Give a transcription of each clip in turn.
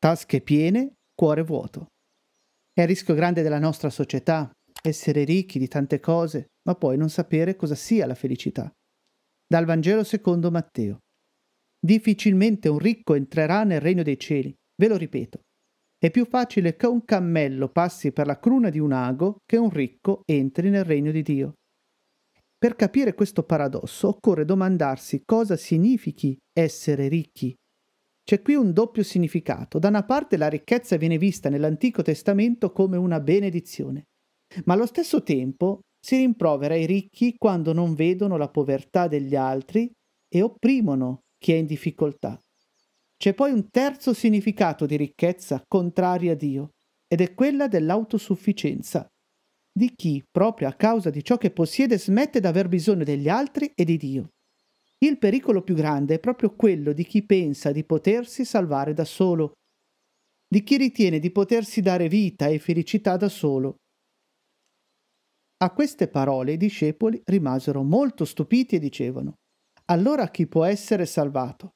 Tasche piene, cuore vuoto. È il rischio grande della nostra società essere ricchi di tante cose, ma poi non sapere cosa sia la felicità. Dal Vangelo secondo Matteo. Difficilmente un ricco entrerà nel regno dei cieli, ve lo ripeto. È più facile che un cammello passi per la cruna di un ago che un ricco entri nel regno di Dio. Per capire questo paradosso occorre domandarsi cosa significhi essere ricchi c'è qui un doppio significato. Da una parte la ricchezza viene vista nell'Antico Testamento come una benedizione, ma allo stesso tempo si rimprovera i ricchi quando non vedono la povertà degli altri e opprimono chi è in difficoltà. C'è poi un terzo significato di ricchezza contraria a Dio, ed è quella dell'autosufficienza, di chi, proprio a causa di ciò che possiede, smette di aver bisogno degli altri e di Dio. Il pericolo più grande è proprio quello di chi pensa di potersi salvare da solo, di chi ritiene di potersi dare vita e felicità da solo. A queste parole i discepoli rimasero molto stupiti e dicevano, Allora chi può essere salvato?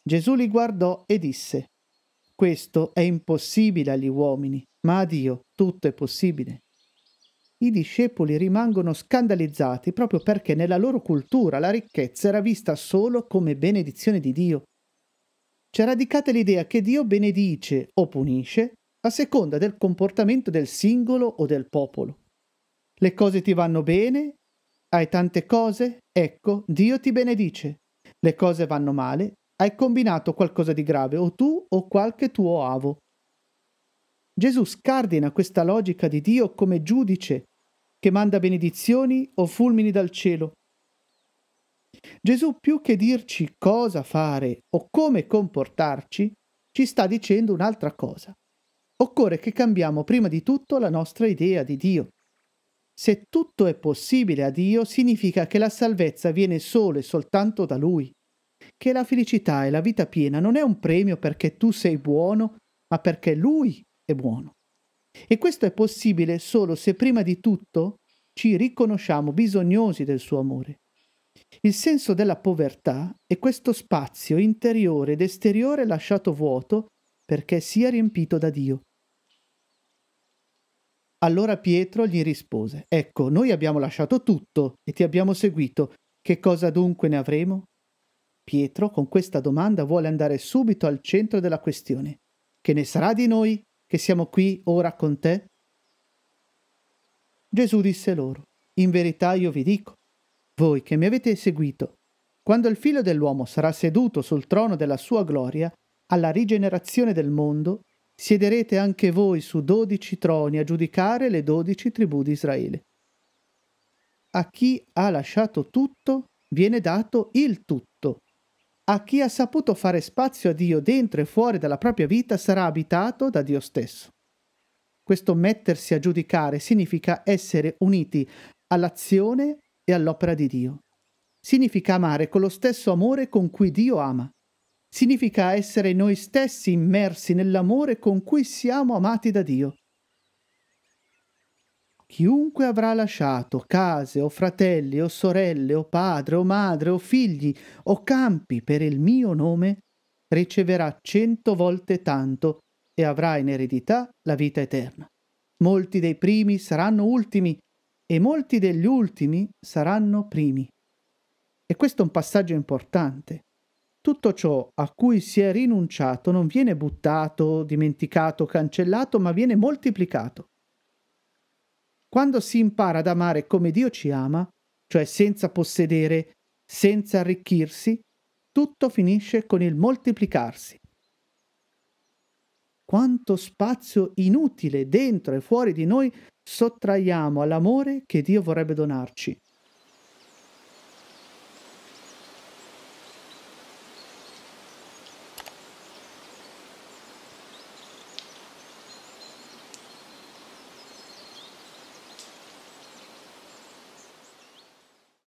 Gesù li guardò e disse, Questo è impossibile agli uomini, ma a Dio tutto è possibile i discepoli rimangono scandalizzati proprio perché nella loro cultura la ricchezza era vista solo come benedizione di Dio. C'è radicata l'idea che Dio benedice o punisce a seconda del comportamento del singolo o del popolo. Le cose ti vanno bene? Hai tante cose? Ecco, Dio ti benedice. Le cose vanno male? Hai combinato qualcosa di grave o tu o qualche tuo avo. Gesù scardina questa logica di Dio come giudice che manda benedizioni o fulmini dal cielo. Gesù più che dirci cosa fare o come comportarci, ci sta dicendo un'altra cosa. Occorre che cambiamo prima di tutto la nostra idea di Dio. Se tutto è possibile a Dio, significa che la salvezza viene solo e soltanto da Lui, che la felicità e la vita piena non è un premio perché tu sei buono, ma perché Lui è buono. E questo è possibile solo se prima di tutto ci riconosciamo bisognosi del suo amore. Il senso della povertà è questo spazio interiore ed esteriore lasciato vuoto perché sia riempito da Dio. Allora Pietro gli rispose, Ecco, noi abbiamo lasciato tutto e ti abbiamo seguito, che cosa dunque ne avremo? Pietro con questa domanda vuole andare subito al centro della questione. Che ne sarà di noi? che siamo qui ora con te? Gesù disse loro, in verità io vi dico, voi che mi avete seguito, quando il figlio dell'uomo sarà seduto sul trono della sua gloria, alla rigenerazione del mondo, siederete anche voi su dodici troni a giudicare le dodici tribù di Israele. A chi ha lasciato tutto, viene dato il tutto a chi ha saputo fare spazio a Dio dentro e fuori dalla propria vita sarà abitato da Dio stesso. Questo mettersi a giudicare significa essere uniti all'azione e all'opera di Dio. Significa amare con lo stesso amore con cui Dio ama. Significa essere noi stessi immersi nell'amore con cui siamo amati da Dio. Chiunque avrà lasciato case o fratelli o sorelle o padre o madre o figli o campi per il mio nome, riceverà cento volte tanto e avrà in eredità la vita eterna. Molti dei primi saranno ultimi e molti degli ultimi saranno primi. E questo è un passaggio importante. Tutto ciò a cui si è rinunciato non viene buttato, dimenticato, cancellato, ma viene moltiplicato. Quando si impara ad amare come Dio ci ama, cioè senza possedere, senza arricchirsi, tutto finisce con il moltiplicarsi. Quanto spazio inutile dentro e fuori di noi sottraiamo all'amore che Dio vorrebbe donarci.